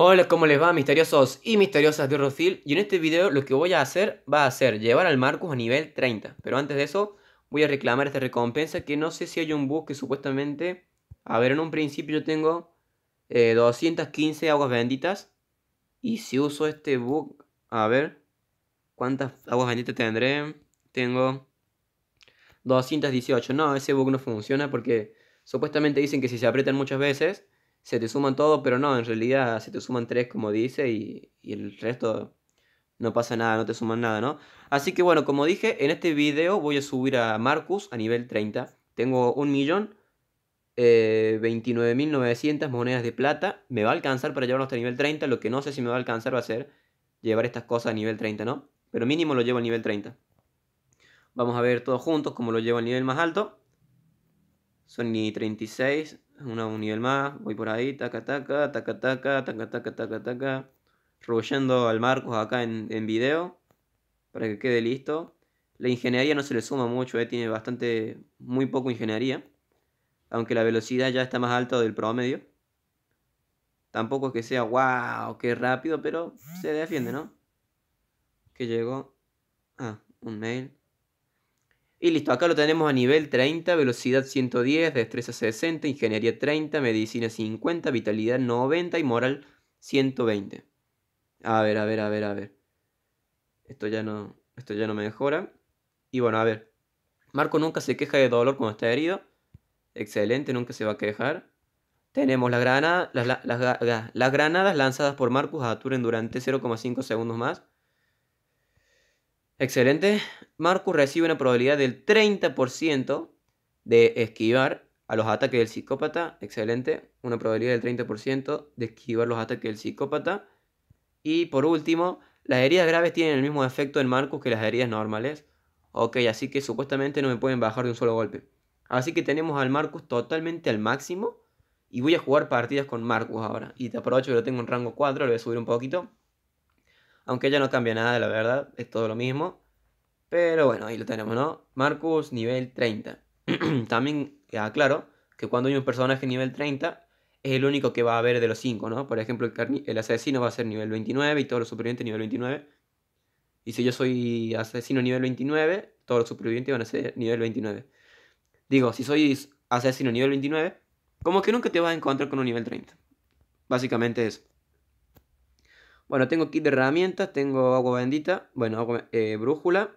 Hola, ¿cómo les va misteriosos y misteriosas de rofil Y en este video lo que voy a hacer va a ser llevar al Marcus a nivel 30. Pero antes de eso voy a reclamar esta recompensa que no sé si hay un bug que supuestamente... A ver, en un principio yo tengo 215 eh, aguas benditas. Y si uso este bug, a ver, ¿cuántas aguas benditas tendré? Tengo 218. No, ese bug no funciona porque supuestamente dicen que si se aprietan muchas veces se te suman todos, pero no, en realidad se te suman tres, como dice, y, el resto no pasa nada, no te suman nada, ¿no? Así que bueno, como dije, en este video voy a subir a Marcus a nivel 30. Tengo 1.029.900 eh, monedas de plata. Me va a alcanzar para llevarlo a nivel 30. Lo que no sé si me va a alcanzar va a ser llevar estas cosas a nivel 30, ¿no? Pero mínimo lo llevo al nivel 30. Vamos a ver todos juntos cómo lo llevo al nivel más alto. Son ni 36, un nivel más, voy por ahí, taca, taca, taca, taca, taca, taca, taca, taca. Rebollando al Marcos acá en, en video para que quede listo. La ingeniería no se le suma mucho, eh, tiene bastante, muy poco ingeniería. Aunque la velocidad ya está más alta del promedio. Tampoco es que sea, wow, qué rápido, pero se defiende, ¿no? Que llegó. Ah, un mail. Y listo, acá lo tenemos a nivel 30, velocidad 110, destreza 60, ingeniería 30, medicina 50, vitalidad 90 y moral 120. A ver, a ver, a ver, a ver. Esto ya no, esto mejora. Y bueno, a ver. Marco nunca se queja de dolor cuando está herido. Excelente, nunca se va a quejar. Tenemos las, granadas, granadas lanzadas por Marcus a Turen durante 0,5 segundos más. Excelente. Marcus recibe una probabilidad del 30% de esquivar a los ataques del psicópata. Excelente. Una probabilidad del 30% de esquivar los ataques del psicópata. Y por último, las heridas graves tienen el mismo efecto en Marcus que las heridas normales. Ok, así que supuestamente no me pueden bajar de un solo golpe. Así que tenemos al Marcus totalmente al máximo. Y voy a jugar partidas con Marcus ahora. Y te aprovecho que lo tengo en rango 4, lo voy a subir un poquito. Aunque ya no cambia nada, la verdad, es todo lo mismo. Pero bueno, ahí lo tenemos, ¿no? Marcus, nivel 30. También aclaro que cuando hay un personaje nivel 30, es el único que va a haber de los 5, ¿no? Por ejemplo, el, el, asesino va a ser nivel 29 y todos los supervivientes nivel 29. Y si yo soy asesino nivel 29, todos los supervivientes van a ser nivel 29. Digo, si soy asesino nivel 29, como que nunca te vas a encontrar con un nivel 30. Básicamente eso. Bueno, tengo kit de herramientas, tengo agua bendita, bueno, eh, brújula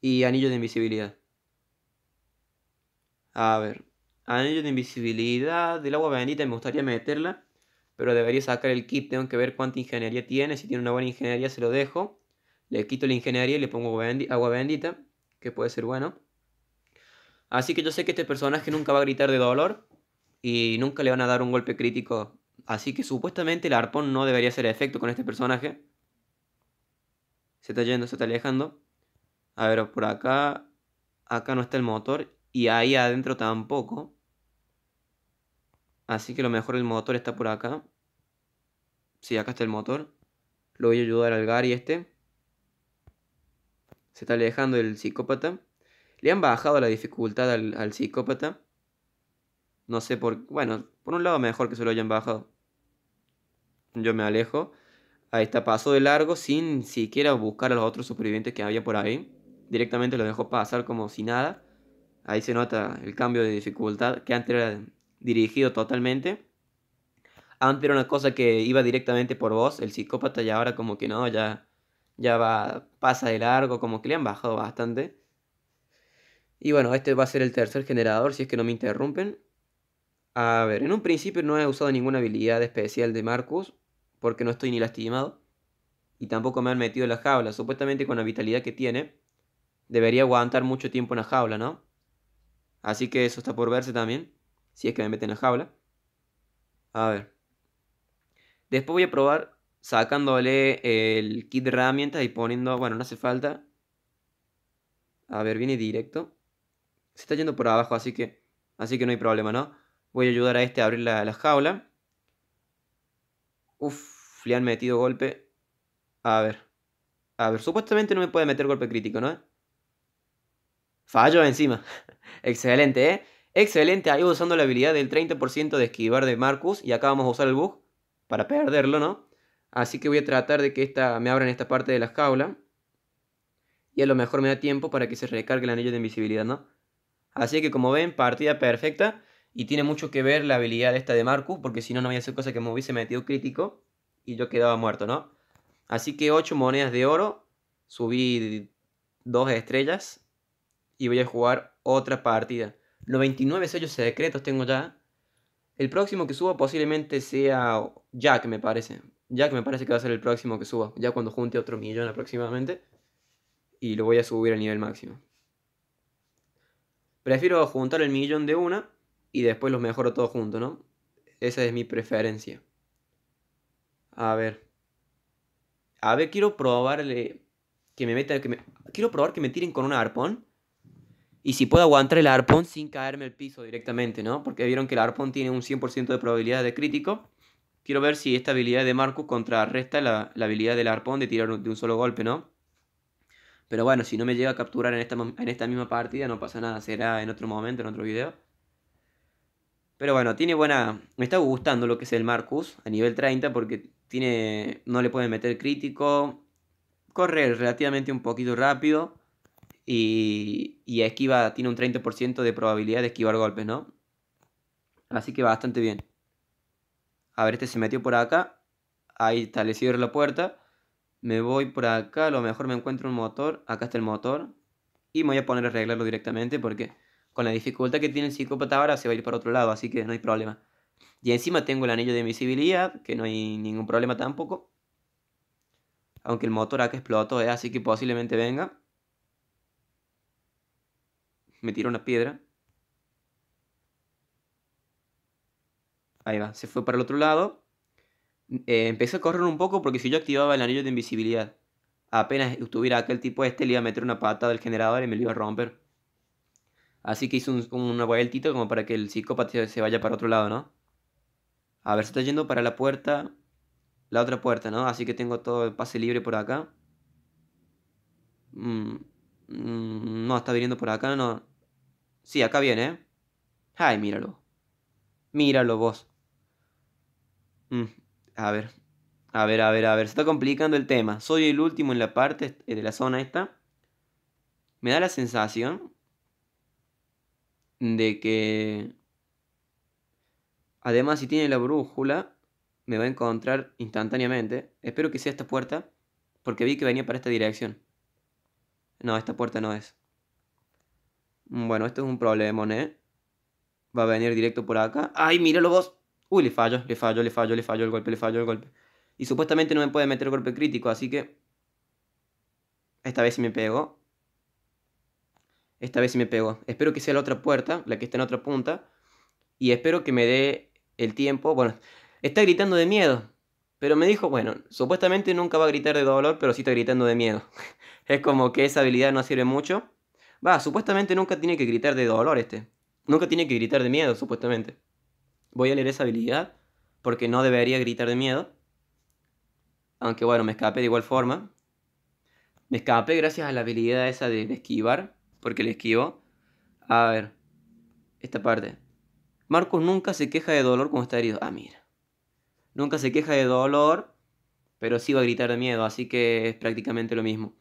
y anillo de invisibilidad. A ver, anillo de invisibilidad del agua bendita me gustaría meterla, pero debería sacar el kit, tengo que ver cuánta ingeniería tiene, si tiene una buena ingeniería se lo dejo. Le quito la ingeniería y le pongo agua bendita, que puede ser bueno. Así que yo sé que este personaje nunca va a gritar de dolor y nunca le van a dar un golpe crítico Así que supuestamente el arpón no debería hacer efecto con este personaje. Se está yendo, se está alejando. A ver, por acá. Acá no está el motor. Y ahí adentro tampoco. Así que lo mejor el motor está por acá. Sí, acá está el motor. Lo voy a ayudar al Gary este. Se está alejando el psicópata. Le han bajado la dificultad al, al psicópata. No sé por... Bueno, por un lado, mejor que se lo hayan bajado. Yo me alejo. Ahí está, paso de largo sin siquiera buscar a los otros supervivientes que había por ahí. Directamente lo dejó pasar como si nada. Ahí se nota el cambio de dificultad que antes era dirigido totalmente. Antes era una cosa que iba directamente por vos, el psicópata, y ahora como que no, ya, ya va, pasa de largo, como que le han bajado bastante. Y bueno, este va a ser el tercer generador, si es que no me interrumpen. A ver, en un principio no he usado ninguna habilidad especial de Marcus, porque no estoy ni lastimado. Y tampoco me han metido en la jaula. Supuestamente con la vitalidad que tiene, debería aguantar mucho tiempo en la jaula, ¿no? Así que eso está por verse también, si es que me meten en la jaula. A ver. Después voy a probar sacándole el kit de herramientas y poniendo... Bueno, no hace falta. A ver, viene directo. Se está yendo por abajo, así que... Así que no hay problema, ¿no? Voy a ayudar a este a abrir la, jaula. Uf, le han metido golpe. A ver. A ver, supuestamente no me puede meter golpe crítico, ¿no? Fallo encima. Excelente, ¿eh? Excelente, ahí usando la habilidad del 30% de esquivar de Marcus. Y acá vamos a usar el bug para perderlo, ¿no? Así que voy a tratar de que esta, me abran esta parte de la jaula. Y a lo mejor me da tiempo para que se recargue el anillo de invisibilidad, ¿no? Así que como ven, partida perfecta. Y tiene mucho que ver la habilidad esta de Marcus, porque si no, no había a hacer cosa que me hubiese metido crítico y yo quedaba muerto, ¿no? Así que 8 monedas de oro, subí 2 estrellas y voy a jugar otra partida. Los 29 sellos secretos tengo ya. El próximo que suba posiblemente sea Jack, me parece. Jack me parece que va a ser el próximo que suba, ya cuando junte otro millón aproximadamente. Y lo voy a subir al nivel máximo. Prefiero juntar el millón de una y después los mejoro todos juntos, ¿no? Esa es mi preferencia. A ver. A ver, quiero probarle que me meta, que me, quiero probar que me tiren con un arpón. Y si puedo aguantar el arpón sin caerme al piso directamente, ¿no? Porque vieron que el arpón tiene un 100% de probabilidad de crítico. Quiero ver si esta habilidad de Marcus contrarresta la, la habilidad del arpón de tirar de un solo golpe, ¿no? Pero bueno, si no me llega a capturar en en esta misma partida, no pasa nada. Será en otro momento, en otro video. Pero bueno, tiene buena. Me está gustando lo que es el Marcus a nivel 30 porque tiene. No le pueden meter crítico. Corre relativamente un poquito rápido. Y, y esquiva, tiene un 30% de probabilidad de esquivar golpes, ¿no? Así que bastante bien. A ver, este se metió por acá. Ahí está, le cierro la puerta. Me voy por acá, a lo mejor me encuentro un motor. Acá está el motor. Y me voy a poner a arreglarlo directamente porque con la dificultad que tiene el psicópata ahora se va a ir para otro lado, así que no hay problema. Y encima tengo el anillo de invisibilidad, que no hay ningún problema tampoco. Aunque el motor acá explotó, ¿eh? así que posiblemente venga. Me tiro una piedra. Ahí va, se fue para el otro lado. Eh, empecé a correr un poco porque si yo activaba el anillo de invisibilidad, apenas estuviera aquel tipo este, le iba a meter una pata del generador y me lo iba a romper. Así que hizo un, una vueltita como para que el psicópata se vaya para otro lado, ¿no? A ver, se está yendo para la puerta. La otra puerta, ¿no? Así que tengo todo el pase libre por acá. Mm, mm, no, está viniendo por acá, no. Sí, acá viene, ¿eh? Ay, míralo. Míralo vos. Mm, a ver. A ver, a ver, a ver. Se está complicando el tema. Soy el último en la parte eh, de la zona esta. Me da la sensación de que además si tiene la brújula me va a encontrar instantáneamente. Espero que sea esta puerta porque vi que venía para esta dirección. No, esta puerta no es. Bueno, esto es un problema, ¿eh? Va a venir directo por acá. ¡Ay, míralo vos! Uy, le fallo, le fallo, le fallo, le fallo el golpe, le fallo el golpe. Y supuestamente no me puede meter golpe crítico, así que... Esta vez sí me pego esta vez sí me pegó. Espero que sea la otra puerta, la que está en otra punta. Y espero que me dé el tiempo. Bueno, está gritando de miedo. Pero me dijo, bueno, supuestamente nunca va a gritar de dolor, pero sí está gritando de miedo. es como que esa habilidad no sirve mucho. Va, supuestamente nunca tiene que gritar de dolor este. Nunca tiene que gritar de miedo, supuestamente. Voy a leer esa habilidad porque no debería gritar de miedo. Aunque bueno, me escapé de igual forma. Me escapé gracias a la habilidad esa de esquivar porque le esquivo. A ver, esta parte. Marcos nunca se queja de dolor cuando está herido. Ah, mira. Nunca se queja de dolor, pero sí va a gritar de miedo, así que es prácticamente lo mismo.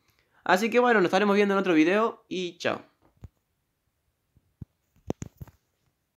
Así que bueno, nos estaremos viendo en otro video y chao.